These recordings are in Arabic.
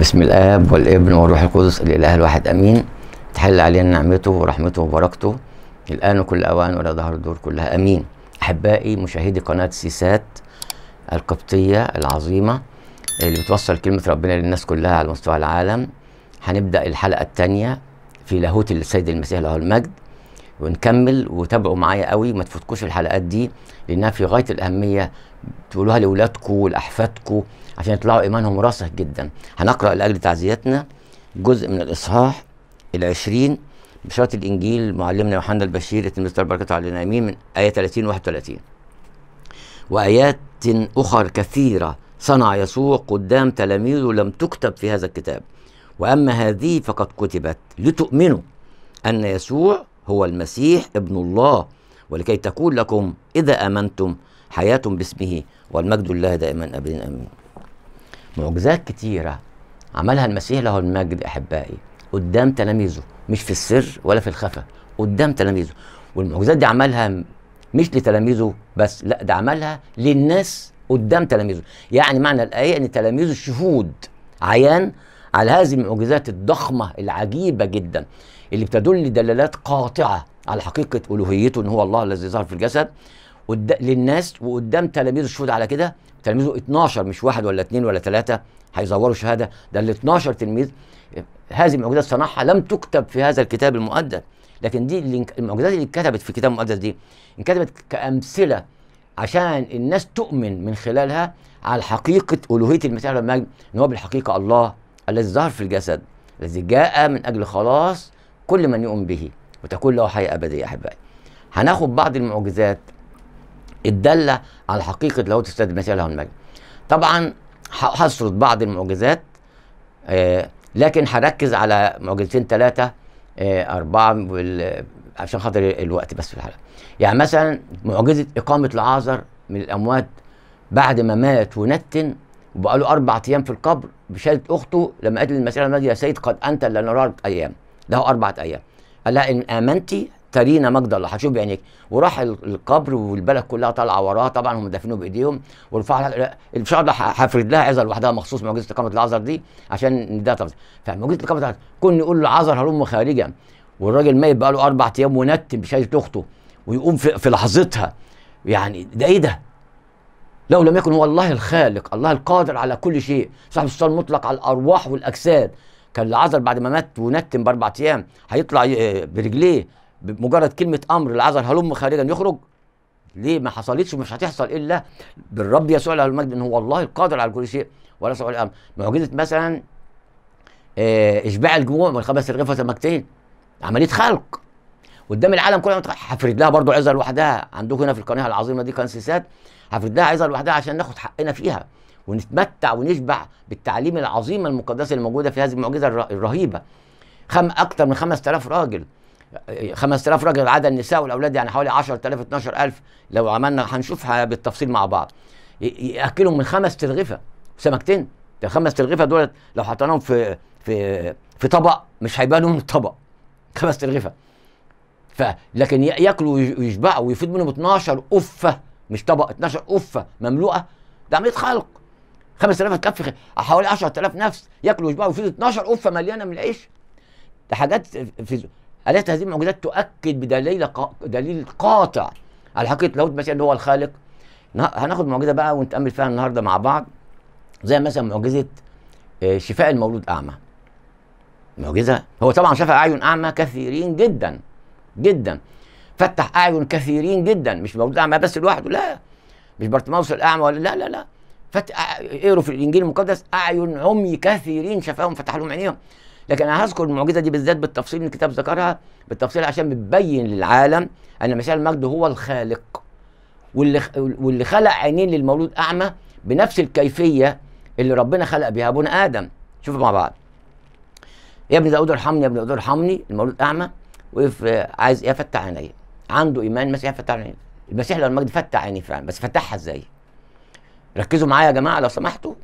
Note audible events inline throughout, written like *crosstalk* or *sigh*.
بسم الاب والابن والروح القدس الاله الواحد امين تحل علينا نعمته ورحمته وبركته الان وكل اوان ولا ظهر الدور كلها امين احبائي مشاهدي قناه سيسات القبطيه العظيمه اللي بتوصل كلمه ربنا للناس كلها على مستوى العالم هنبدا الحلقه الثانيه في لاهوت السيد المسيح له المجد ونكمل وتابعوا معايا قوي ما تفوتكوش الحلقات دي لانها في غايه الاهميه تقولوها لاولادكم ولاحفادكم عشان يطلعوا إيمانهم راسخ جدا هنقرأ لأجل تعزيتنا جزء من الإصحاح العشرين بشارة الإنجيل معلمنا يوحنا البشير يتم إصدار بركته علينا آمين من آية 30 31 وآيات أخر كثيرة صنع يسوع قدام تلاميذه لم تكتب في هذا الكتاب وأما هذه فقد كتبت لتؤمنوا أن يسوع هو المسيح ابن الله ولكي تكون لكم إذا آمنتم حياة باسمه والمجد لله دائما أبدا آمين معجزات كتيرة عملها المسيح له المجد أحبائي قدام تلاميذه مش في السر ولا في الخفا قدام تلاميذه والمعجزات دي عملها مش لتلاميذه بس لا ده عملها للناس قدام تلاميذه يعني معنى الآية أن تلاميذه شهود عيان على هذه المعجزات الضخمة العجيبة جدا اللي بتدل دلالات قاطعة على حقيقة ألوهيته أن هو الله الذي ظهر في الجسد للناس وقدام تلاميذه الشهود على كده تلميذه 12 مش واحد ولا اثنين ولا ثلاثه هيزوروا شهاده ده ال 12 تلميذ هذه المعجزات صنعها لم تكتب في هذا الكتاب المقدس لكن دي المعجزات اللي اتكتبت في الكتاب المقدس دي انكتبت كامثله عشان الناس تؤمن من خلالها على حقيقه الوهيه المسيح المجد ان هو بالحقيقه الله الذي ظهر في الجسد الذي جاء من اجل خلاص كل من يؤمن به وتكون له حياه ابديه احبائي هناخد بعض المعجزات الداله على حقيقه لاهوت السيد المسيح له المجد. طبعا هسرد بعض المعجزات آه، لكن هركز على معجزتين ثلاثه آه، اربعه عشان خاطر الوقت بس في الحلقه. يعني مثلا معجزه اقامه لعازر من الاموات بعد ما مات ونتن وبقى له اربع ايام في القبر بشهاده اخته لما قالت للمسيح المجد يا سيد قد انت لن ايام له اربعه ايام. قال لها ان امنتي ترينا مجد الله هتشوف بعينيك وراح القبر والبلد كلها طالعه وراها طبعا هم دافنوه بايديهم ورفع ان شاء الله هفرد لها عزل لوحدها مخصوص معجزه اقامه العذر دي عشان نديها طبعا فمعجزه اقامه العذر كن يقول له عذر هلم خارجا والراجل ميت بقى له اربع ايام ونتم بشهاده اخته ويقوم في, في لحظتها يعني ده ايه ده؟ لو لم يكن هو الله الخالق الله القادر على كل شيء صاحب السلطان المطلق على الارواح والاجساد كان العذر بعد ما مات ونتم باربع ايام هيطلع آه، برجليه بمجرد كلمه امر العذر هلم خارجا يخرج ليه ما حصلتش ومش هتحصل الا بالرب يسوع له المجد ان هو الله القادر على كل شيء ولا سؤال الامر معجزه مثلا آه، اشباع الجموع من خمس رغيف مكتين عمليه خلق قدام العالم كله هفرد لها برضه عزه لوحدها عندكم هنا في القناه العظيمه دي سيسات هفرد لها عزه لوحدها عشان ناخد حقنا فيها ونتمتع ونشبع بالتعليم العظيمه المقدسه الموجوده في هذه المعجزه الرهيبه خم اكثر من 5000 راجل 5000 راجل عدا النساء والاولاد يعني حوالي 10000 12000 لو عملنا هنشوفها بالتفصيل مع بعض ياكلهم من خمس ترغيفه سمكتين ده خمس ترغيفه دولت لو حطيناهم في في في طبق مش هيبانوا من الطبق خمس ترغيفه ف لكن ياكلوا ويشبعوا ويفيد منهم 12 قفه مش طبق 12 قفه مملوءه ده عمليه خلق 5000 تكفي حوالي 10000 نفس ياكلوا ويشبعوا ويفيدوا 12 قفه مليانه من العيش ده حاجات في أليست هذه المعجزات تؤكد بدليل قا... دليل قاطع على حقيقة لاهوت المسيح اللي هو الخالق هناخد معجزة بقى ونتأمل فيها النهاردة مع بعض زي مثلا معجزة آه، شفاء المولود أعمى معجزة هو طبعا شفى أعين أعمى كثيرين جدا جدا فتح أعين كثيرين جدا مش مولود أعمى بس لوحده لا مش برتماوس الأعمى ولا لا لا لا فتح اقروا آه، في الإنجيل المقدس أعين عمي كثيرين شفاهم فتح لهم عينيهم لكن انا هذكر المعجزه دي بالذات بالتفصيل الكتاب ذكرها بالتفصيل عشان بتبين للعالم ان مسيح المجد هو الخالق واللي واللي خلق عينين للمولود اعمى بنفس الكيفيه اللي ربنا خلق بها ابونا ادم شوفوا مع بعض يا ابن داود ارحمني يا ابن داود ارحمني المولود اعمى وقف آه، عايز ايه فتح عنده ايمان المسيح فتح عيني المسيح لو المجد فتح عيني فعلا بس فتحها ازاي ركزوا معايا يا جماعه لو سمحتوا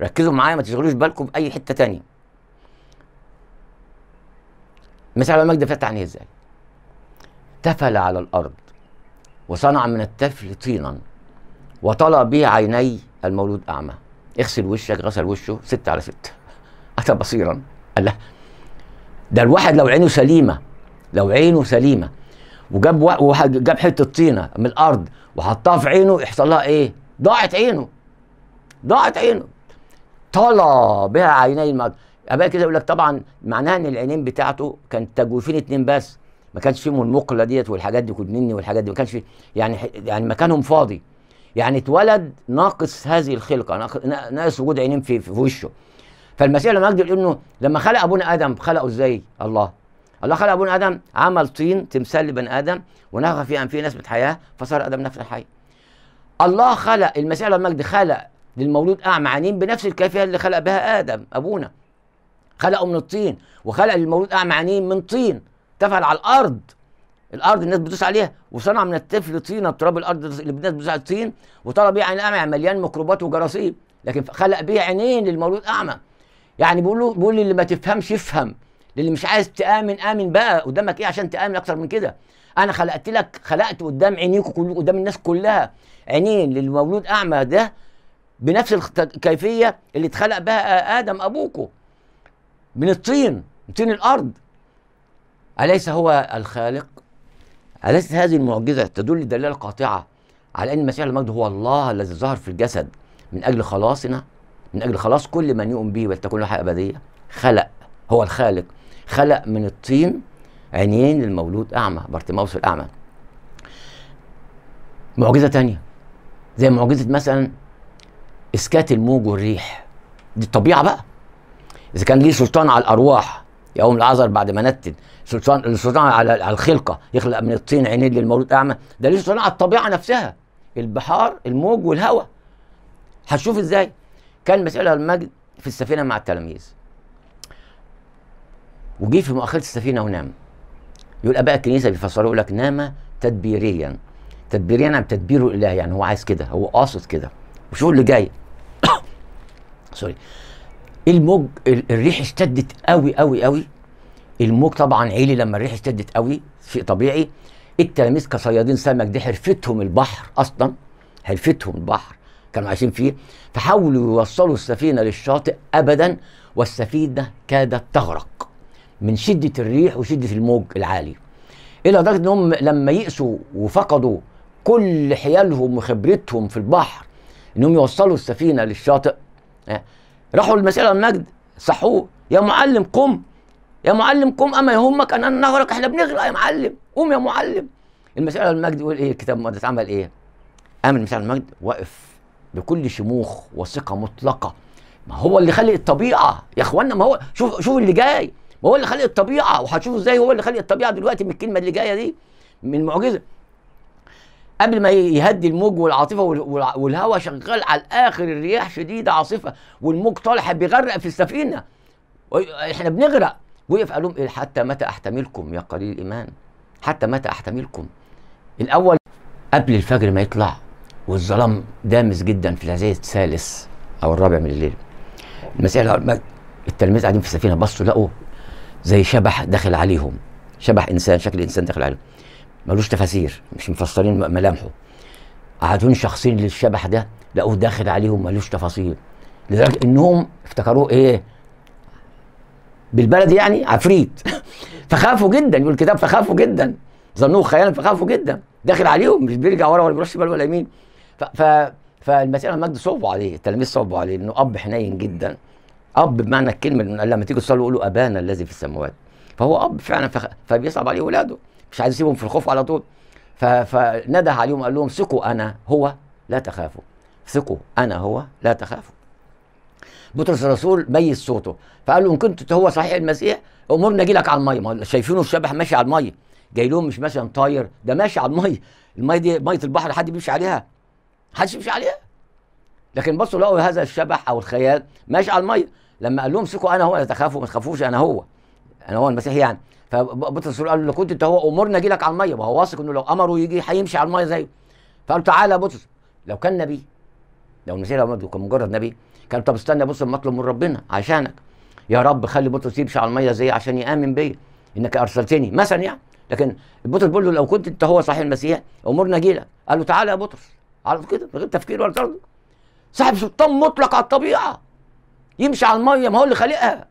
ركزوا معايا ما تشغلوش بالكم باي حته تانية مثال على مجد فتح عينيه ازاي تفل على الارض وصنع من التفل طينا وطلى به عيني المولود اعمى اغسل وشك غسل وشه ستة على ستة *laughs* اتى بصيرا الله ده الواحد لو عينه سليمه لو عينه سليمه وجاب وجاب حته طينه من الارض وحطها في عينه يحصل لها ايه؟ ضاعت عينه ضاعت عينه طلى بها عيني المجد ابقى كده يقول لك طبعا معناها ان العينين بتاعته كانت تجويفين اتنين بس ما كانش فيهم النقله ديت والحاجات دي كنني والحاجات دي ما كانش فيه يعني يعني مكانهم فاضي يعني اتولد ناقص هذه الخلقه ناقص وجود عينين في في وشه فالمسيح لما يقدر انه لما خلق ابونا ادم خلقه ازاي الله الله خلق ابونا ادم عمل طين تمثال لبني ادم ونفخ في انفه نسمه حياه فصار ادم نفس حي الله خلق المسيح لما المجد خلق للمولود اعمى عينين بنفس الكيفيه اللي خلق بها ادم ابونا خلقه من الطين وخلق المولود اعمى عينين من طين تفعل على الارض الارض الناس بتدوس عليها وصنع من الطفل طينه تراب الارض اللي الناس بتدوس على الطين وطلع بيه عين اعمى يعني مليان ميكروبات وجراثيم لكن خلق بيه عينين للمولود اعمى يعني بيقول له بيقول للي ما تفهمش يفهم للي مش عايز تامن امن بقى قدامك ايه عشان تامن اكتر من كده انا خلقت لك خلقت قدام عينيكوا كل قدام الناس كلها عينين للمولود اعمى ده بنفس الكيفيه اللي اتخلق بها ادم ابوكوا من الطين من طين الارض اليس هو الخالق اليست هذه المعجزه تدل دلاله قاطعه على ان المسيح المجد هو الله الذي ظهر في الجسد من اجل خلاصنا من اجل خلاص كل من يؤمن به ولتكون له حياه ابديه خلق هو الخالق خلق من الطين عينين للمولود اعمى بارتيماوس الاعمى معجزه تانية زي معجزه مثلا اسكات الموج والريح دي الطبيعه بقى اذا كان ليه سلطان على الارواح يقوم العذر بعد ما نتن سلطان السلطان على على الخلقه يخلق من الطين عينين للمولود اعمى ده ليه سلطان على الطبيعه نفسها البحار الموج والهواء هتشوف ازاي كان مساله المجد في السفينه مع التلاميذ وجي في مؤخره السفينه ونام يقول اباء الكنيسه بيفسروا يقول لك نام تدبيريا تدبيريا عم يعني تدبيره الاله يعني هو عايز كده هو قاصد كده وشو اللي جاي سوري *coughs* الموج الريح اشتدت قوي قوي قوي الموج طبعا عيلي لما الريح اشتدت قوي شيء طبيعي التلاميذ كصيادين سمك دي حرفتهم البحر اصلا حرفتهم البحر كانوا عايشين فيه فحاولوا يوصلوا السفينه للشاطئ ابدا والسفينه كادت تغرق من شده الريح وشده الموج العالي الى درجه انهم لما يئسوا وفقدوا كل حيالهم وخبرتهم في البحر انهم يوصلوا السفينه للشاطئ راحوا المسألة المجد صحوه يا معلم قم يا معلم قم أما يهمك أن نغرق إحنا بنغرق يا معلم قوم يا معلم المسألة المجد يقول إيه الكتاب المقدس عمل إيه؟ قام المسألة المجد واقف بكل شموخ وثقة مطلقة ما هو اللي خلق الطبيعة يا إخوانا ما هو شوف شوف اللي جاي ما هو اللي خلق الطبيعة وهتشوفوا إزاي هو اللي خلق الطبيعة دلوقتي من الكلمة اللي جاية دي من معجزة قبل ما يهدي الموج والعاصفه والهواء شغال على الاخر الرياح شديده عاصفه والموج طالع بيغرق في السفينه احنا بنغرق وقف قال لهم إيه؟ حتى متى احتملكم يا قليل الايمان حتى متى احتملكم الاول قبل الفجر ما يطلع والظلام دامس جدا في العزيز الثالث او الرابع من الليل المسيح التلميذ قاعدين في السفينه بصوا لقوا زي شبح داخل عليهم شبح انسان شكل انسان داخل عليهم ملوش تفاسير مش مفسرين ملامحه قعدون شخصين للشبح ده لقوه داخل عليهم ملوش تفاصيل لدرجه انهم افتكروه ايه بالبلد يعني عفريت *laughs* فخافوا جدا يقول الكتاب فخافوا جدا ظنوه خيالا فخافوا جدا داخل عليهم مش بيرجع ورا ولا بيروح شمال ولا يمين ف, ف فالمسيح المجد صعبوا عليه التلاميذ صعبوا عليه انه اب حنين جدا اب بمعنى الكلمه لما تيجي تصلي يقولوا ابانا الذي في السماوات فهو اب فعلا فبيصعب عليه اولاده مش عايز يسيبهم في الخوف على طول فنده عليهم قال لهم ثقوا انا هو لا تخافوا ثقوا انا هو لا تخافوا بطرس الرسول ميز صوته فقال له ان كنت هو صحيح المسيح امرنا اجي لك على الميه ما شايفينه الشبح ماشي على الميه جاي لهم مش مثلا طاير ده ماشي على الميه الميه دي ميه البحر حد بيمشي عليها حدش بيمشي عليها لكن بصوا لقوا هذا الشبح او الخيال ماشي على الميه لما قال لهم ثقوا انا هو لا تخافوا ما تخافوش انا هو انا هو المسيح يعني فبطرس قال له كنت انت هو امرنا اجي لك على الميه ما هو واثق انه لو امره يجي هيمشي على الميه زيه فقال تعالى يا بطرس لو كان نبي لو المسيح كان مجرد نبي كان طب استنى بص اما اطلب من ربنا عشانك يا رب خلي بطرس يمشي على الميه زي عشان يامن بيا انك ارسلتني مثلا يعني لكن بطرس بيقول له لو كنت انت هو صحيح المسيح امرنا اجي لك قال له تعالى يا بطرس على كده من غير تفكير ولا طرد صاحب سلطان مطلق على الطبيعه يمشي على الميه ما هو اللي خالقها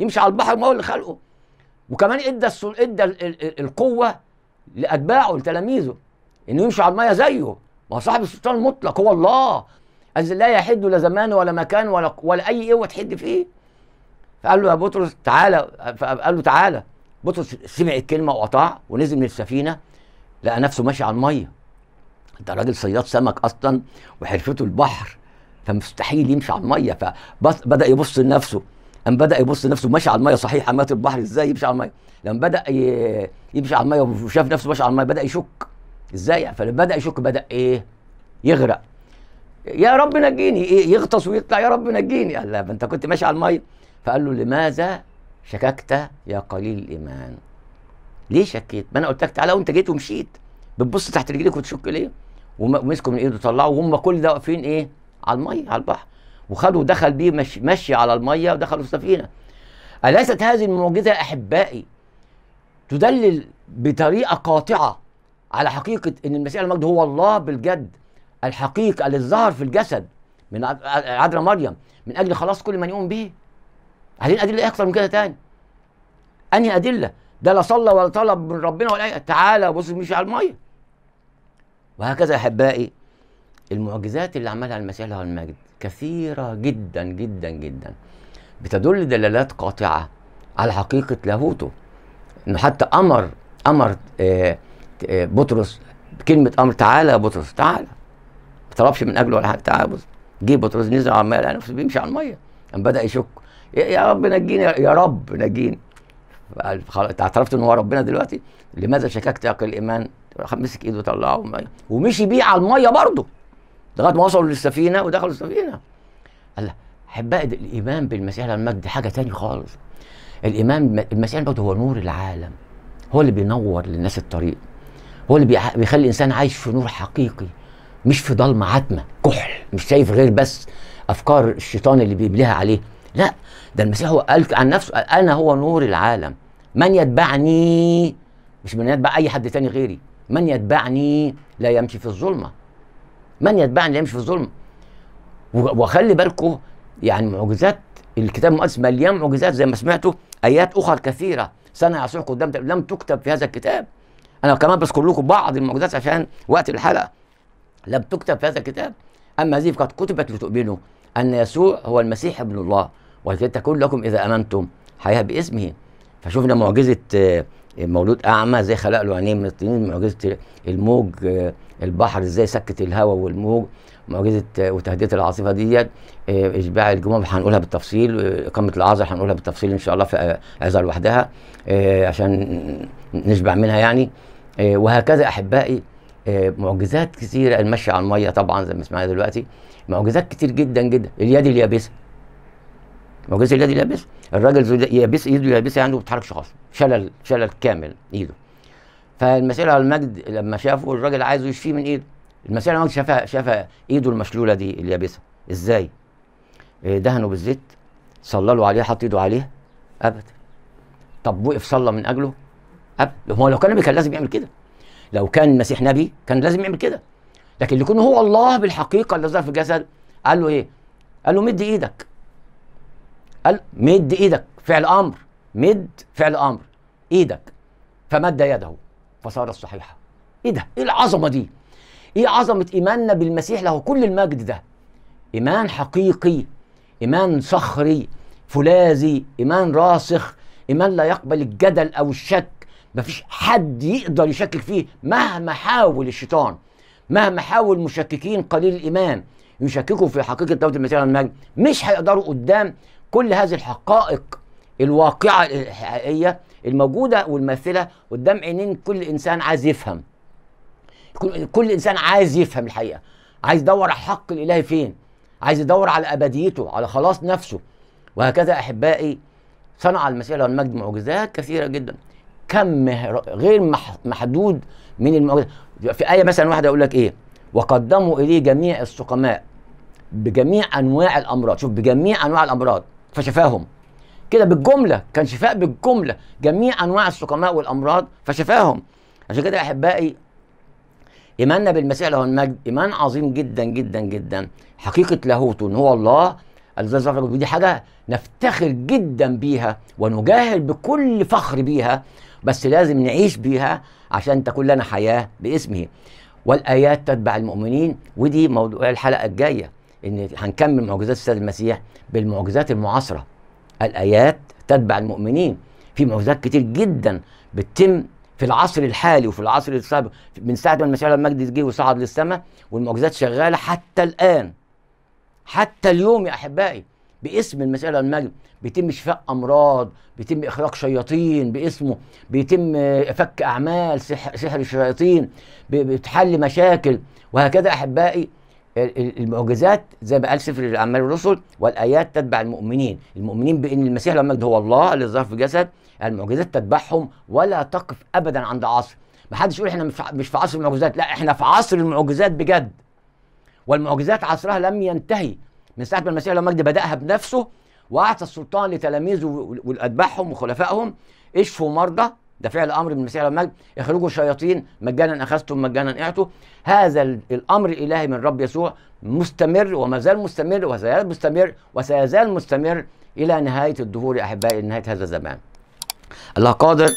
يمشي على البحر ما هو اللي خلقه وكمان ادى السل... ادى القوه لاتباعه لتلاميذه انه يمشي على الميه زيه ما هو صاحب السلطان المطلق هو الله الذي لا يحد لا زمان ولا مكان ولا ولا اي قوه تحد فيه فقال له يا بطرس تعالى فقال له تعالى بطرس سمع الكلمه وقطع ونزل من السفينه لقى نفسه ماشي على الميه انت راجل صياد سمك اصلا وحرفته البحر فمستحيل يمشي على الميه فبدا يبص لنفسه قام بدا يبص نفسه ماشي على الميه صحيح مات البحر ازاي يمشي على الميه لما بدا يمشي على الميه وشاف نفسه ماشي على الميه بدا يشك ازاي فلما بدا يشك بدا ايه يغرق يا رب نجيني ايه يغطس ويطلع يا رب نجيني قال لا انت كنت ماشي على الميه فقال له لماذا شككت يا قليل الايمان ليه شكيت ما انا قلت لك تعالى وانت جيت ومشيت بتبص تحت رجليك وتشك ليه ومسكوا من ايده طلعوا وهم كل ده واقفين ايه على الميه على البحر وخدوا دخل بيه مش مشي على الميه ودخلوا السفينه اليست هذه المعجزه احبائي تدلل بطريقه قاطعه على حقيقه ان المسيح المجد هو الله بالجد الحقيقي اللي ظهر في الجسد من عذراء مريم من اجل خلاص كل من يؤمن به عايزين ادله اكثر من كده تاني انهي ادله ده لا صلى ولا طلب من ربنا ولا تعالى بص مشي على الميه وهكذا احبائي المعجزات اللي عملها المسيح له المجد كثيرة جدا جدا جدا بتدل دلالات قاطعة على حقيقة لاهوته انه حتى امر امر آه، آه، بطرس كلمة امر تعالى يا بطرس تعالى ما طلبش من اجله ولا حاجة تعالى يا بطرس جه بطرس نزل على المية لقى نفسه بيمشي على المية قام بدأ يشك يا رب نجيني يا رب نجيني اعترفت ان هو ربنا دلوقتي لماذا شككت يا الايمان مسك ايده وطلعه ومشي بيه على الميه برضه لغايه ما وصلوا للسفينه ودخلوا السفينه الله احباء الايمان بالمسيح المجد حاجه تاني خالص الايمان المسيح المجد هو نور العالم هو اللي بينور للناس الطريق هو اللي بيخلي الانسان عايش في نور حقيقي مش في ضلمه عتمه كحل مش شايف غير بس افكار الشيطان اللي بيبليها عليه لا ده المسيح هو قال عن نفسه انا هو نور العالم من يتبعني مش من يتبع اي حد تاني غيري من يتبعني لا يمشي في الظلمه من يتبعني لا يمشي في الظلم وخلي بالكم يعني معجزات الكتاب المقدس مليان معجزات زي ما سمعتوا ايات اخرى كثيره سنه يصح قدام لم تكتب في هذا الكتاب انا كمان بذكر لكم بعض المعجزات عشان وقت الحلقه لم تكتب في هذا الكتاب اما هذه فقد كتبت لتؤمنوا ان يسوع هو المسيح ابن الله ولكن تكون لكم اذا امنتم حياه باسمه فشفنا معجزه آه، مولود اعمى ازاي خلق له عينين من الطين معجزه الموج آه، البحر ازاي سكت الهواء والموج معجزه آه، وتهدئه العاصفه ديت آه، اشباع الجموم هنقولها بالتفصيل اقامه العذر هنقولها بالتفصيل ان شاء الله في عذر لوحدها عشان نشبع منها يعني وهكذا احبائي معجزات كثيره المشي على الميه طبعا زي ما سمعنا دلوقتي معجزات كتير جدا جدا اليد اليابسه وجزء اليد اليابس الراجل يابس ايده يابس عنده ما بتتحركش خالص شلل شلل كامل ايده فالمسيره على المجد لما شافه الراجل عايزه يشفيه من ايده المسيره على المجد شافها شافها ايده المشلوله دي اليابسه ازاي؟ آه، دهنه بالزيت صلى عليه حط ايده عليه ابدا طب وقف صلى من اجله ابدا هو لو كان نبي كان لازم يعمل كده لو كان المسيح نبي كان لازم يعمل كده لكن لكونه هو الله بالحقيقه اللي ظهر في الجسد قال له ايه؟ قال له مد ايدك قال مد ايدك فعل امر مد فعل امر ايدك فمد يده فصارت صحيحه ايه ده ايه العظمه دي ايه عظمه ايماننا بالمسيح له كل المجد ده ايمان حقيقي ايمان صخري فولاذي ايمان راسخ ايمان لا يقبل الجدل او الشك مفيش حد يقدر يشكك فيه مهما حاول الشيطان مهما حاول مشككين قليل الايمان يشككوا في حقيقه دوله المسيح المجد مش هيقدروا قدام كل هذه الحقائق الواقعة الحقيقية الموجودة والماثلة قدام عينين كل إنسان عايز يفهم كل, إنسان عايز يفهم الحقيقة عايز يدور على الحق الإلهي فين عايز يدور على أبديته على خلاص نفسه وهكذا أحبائي صنع المسيح له المجد معجزات كثيرة جدا كم غير محدود من المعجزات في آية مثلا واحدة يقول لك إيه وقدموا إليه جميع السقماء بجميع أنواع الأمراض شوف بجميع أنواع الأمراض فشفاهم كده بالجمله كان شفاء بالجمله جميع انواع السقماء والامراض فشفاهم عشان كده يا احبائي ايماننا بالمسيح له المجد ايمان عظيم جدا جدا جدا حقيقه لاهوته ان هو الله الذي دي ودي حاجه نفتخر جدا بيها ونجاهر بكل فخر بيها بس لازم نعيش بيها عشان تكون لنا حياه باسمه والايات تتبع المؤمنين ودي موضوع الحلقه الجايه ان هنكمل معجزات السيد المسيح بالمعجزات المعاصره الايات تتبع المؤمنين في معجزات كتير جدا بتتم في العصر الحالي وفي العصر السابق من ساعه ما المسيح المجد جه وصعد للسماء والمعجزات شغاله حتى الان حتى اليوم يا احبائي باسم المسيح المجد بيتم شفاء امراض بيتم اخراج شياطين باسمه بيتم فك اعمال سحر, سحر الشياطين بتحل مشاكل وهكذا احبائي المعجزات زي ما قال سفر الاعمال والرسل والايات تتبع المؤمنين، المؤمنين بان المسيح لما هو الله اللي ظهر في جسد، المعجزات تتبعهم ولا تقف ابدا عند عصر، ما حدش يقول احنا مش في عصر المعجزات، لا احنا في عصر المعجزات بجد. والمعجزات عصرها لم ينتهي من ساعه ما المسيح لما بداها بنفسه واعطى السلطان لتلاميذه واتباعهم وخلفائهم اشفوا مرضى ده فعل امر من على المجد اخرجوا الشياطين مجانا اخذتم مجانا اعتوا هذا الامر الالهي من رب يسوع مستمر وما زال مستمر وسيزال مستمر وسيزال مستمر الى نهايه الظهور يا احبائي نهايه هذا الزمان الله قادر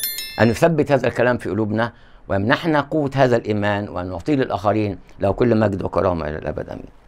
ان يثبت هذا الكلام في قلوبنا ويمنحنا قوه هذا الايمان وان نعطيه للاخرين له كل مجد وكرامه الى الابد امين